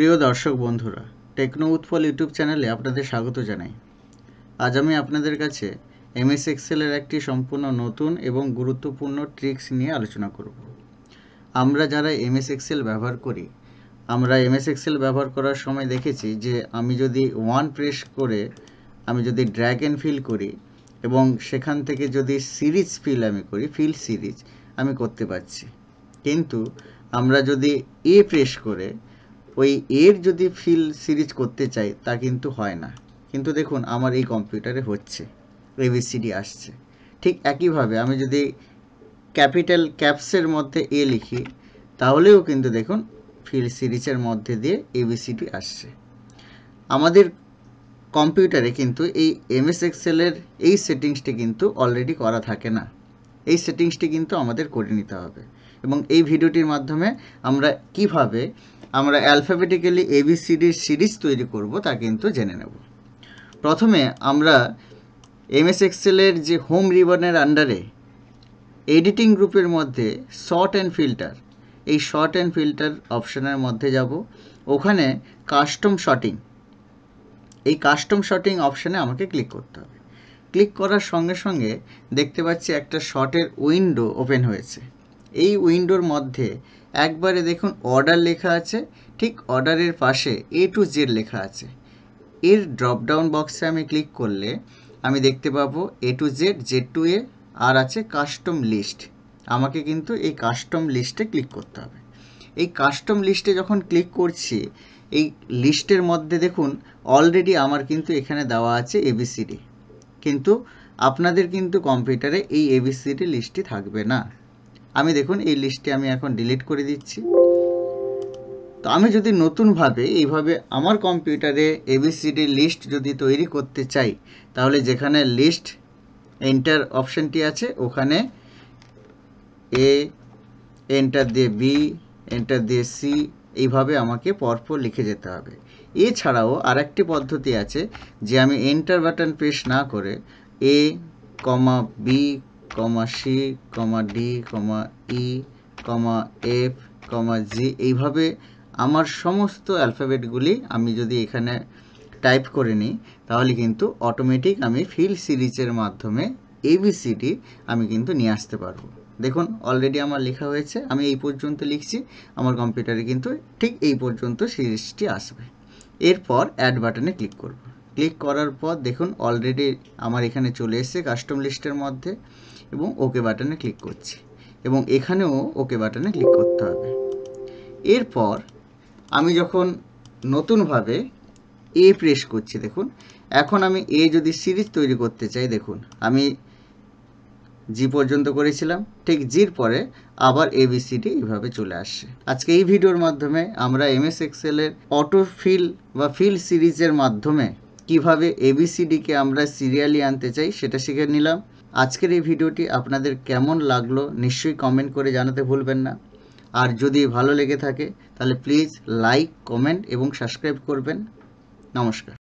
প্রিয় দর্শক বন্ধুরা টেকনো উৎপল ইউটিউব চ্যানেলে আপনাদের স্বাগত জানাই আজ আমি আপনাদের কাছে এমএস এক্সেলের একটি সম্পূর্ণ নতুন এবং গুরুত্বপূর্ণ ট্রিক্স নিয়ে আলোচনা করব আমরা যারা এমএস এক্সেল ব্যবহার করি আমরা এমএস এক্সেল ব্যবহার করার সময় দেখেছি যে আমি যদি ওয়ান প্রেস করে আমি যদি ড্র্যাগ অ্যান্ড ফিল করি এবং সেখান থেকে যদি সিরিজ ফিল আমি করি ফিল সিরিজ আমি করতে পারছি কিন্তু আমরা যদি এ প্রেস করে ওই এর যদি ফিল সিরিজ করতে চাই তা কিন্তু হয় না কিন্তু দেখুন আমার এই কম্পিউটারে হচ্ছে এবিসিডি আসছে ঠিক একইভাবে আমি যদি ক্যাপিটাল ক্যাপসের মধ্যে এ লিখি তাহলেও কিন্তু দেখুন ফিল সিরিজের মধ্যে দিয়ে এবিসিডি আসছে আমাদের কম্পিউটারে কিন্তু এই এমএস এক্সেলের এই সেটিংসটি কিন্তু অলরেডি করা থাকে না এই সেটিংসটি কিন্তু আমাদের করে নিতে হবে এবং এই ভিডিওটির মাধ্যমে আমরা কিভাবে আমরা অ্যালফাবেটিক্যালি এবিসিডির সিরিজ তৈরি করব তা কিন্তু জেনে নেব প্রথমে আমরা এমএস এক্সেলের যে হোম রিবনের আন্ডারে এডিটিং গ্রুপের মধ্যে শর্ট অ্যান্ড ফিল্টার এই শর্ট অ্যান্ড ফিল্টার অপশানের মধ্যে যাব ওখানে কাস্টম শটিং এই কাস্টম শটিং অপশানে আমাকে ক্লিক করতে হবে ক্লিক করার সঙ্গে সঙ্গে দেখতে পাচ্ছি একটা শর্টের উইন্ডো ওপেন হয়েছে এই উইন্ডোর মধ্যে একবারে দেখুন অর্ডার লেখা আছে ঠিক অর্ডারের পাশে এ টু জেড লেখা আছে এর ড্রপডাউন বক্সে আমি ক্লিক করলে আমি দেখতে পাবো A to Z Z to A আর আছে কাস্টম লিস্ট আমাকে কিন্তু এই কাস্টম লিস্টে ক্লিক করতে হবে এই কাস্টম লিস্টে যখন ক্লিক করছি এই লিস্টের মধ্যে দেখুন অলরেডি আমার কিন্তু এখানে দেওয়া আছে এবিসিডি কিন্তু আপনাদের কিন্তু কম্পিউটারে এই এবিসিডি লিস্টটি থাকবে না আমি দেখুন এই লিস্টটি আমি এখন ডিলিট করে দিচ্ছি তো আমি যদি নতুনভাবে এইভাবে আমার কম্পিউটারে এবিসিডি লিস্ট যদি তৈরি করতে চাই তাহলে যেখানে লিস্ট এন্টার অপশানটি আছে ওখানে এ এন্টার দিয়ে বি এন্টার দিয়ে সি এইভাবে আমাকে পরপর লিখে যেতে হবে এছাড়াও আরেকটি পদ্ধতি আছে যে আমি এন্টার বাটন প্রেস না করে A comma B comma C comma D comma E comma F comma G এইভাবে আমার সমস্ত অ্যালফাবেটগুলি আমি যদি এখানে টাইপ করে নিই তাহলে কিন্তু অটোমেটিক আমি ফিল সিরিজের মাধ্যমে এবিসিডি আমি কিন্তু নিয়ে আসতে পারবো দেখুন অলরেডি আমার লেখা হয়েছে আমি এই পর্যন্ত লিখছি আমার কম্পিউটারে কিন্তু ঠিক এই পর্যন্ত সিরিজটি আসবে এরপর অ্যাড বাটনে ক্লিক করব ক্লিক করার পর দেখুন অলরেডি আমার এখানে চলে এসছে কাস্টম লিস্টের মধ্যে এবং ওকে বাটনে ক্লিক করছি এবং এখানেও ওকে বাটনে ক্লিক করতে হবে এরপর আমি যখন নতুনভাবে এ প্রেস করছি দেখুন এখন আমি এ যদি সিরিজ তৈরি করতে চাই দেখুন আমি জি পর্যন্ত করেছিলাম ঠিক জির পরে আবার এ এবিসিডি এইভাবে চলে আসছে আজকে এই ভিডিওর মাধ্যমে আমরা এমএস এক্সেলের অটো ফিল বা ফিল সিরিজের মাধ্যমে কিভাবে এবিসিডিকে আমরা সিরিয়ালি আনতে চাই সেটা শিখে নিলাম আজকের এই ভিডিওটি আপনাদের কেমন লাগলো নিশ্চয়ই কমেন্ট করে জানাতে ভুলবেন না আর যদি ভালো লেগে থাকে তাহলে প্লিজ লাইক কমেন্ট এবং সাবস্ক্রাইব করবেন নমস্কার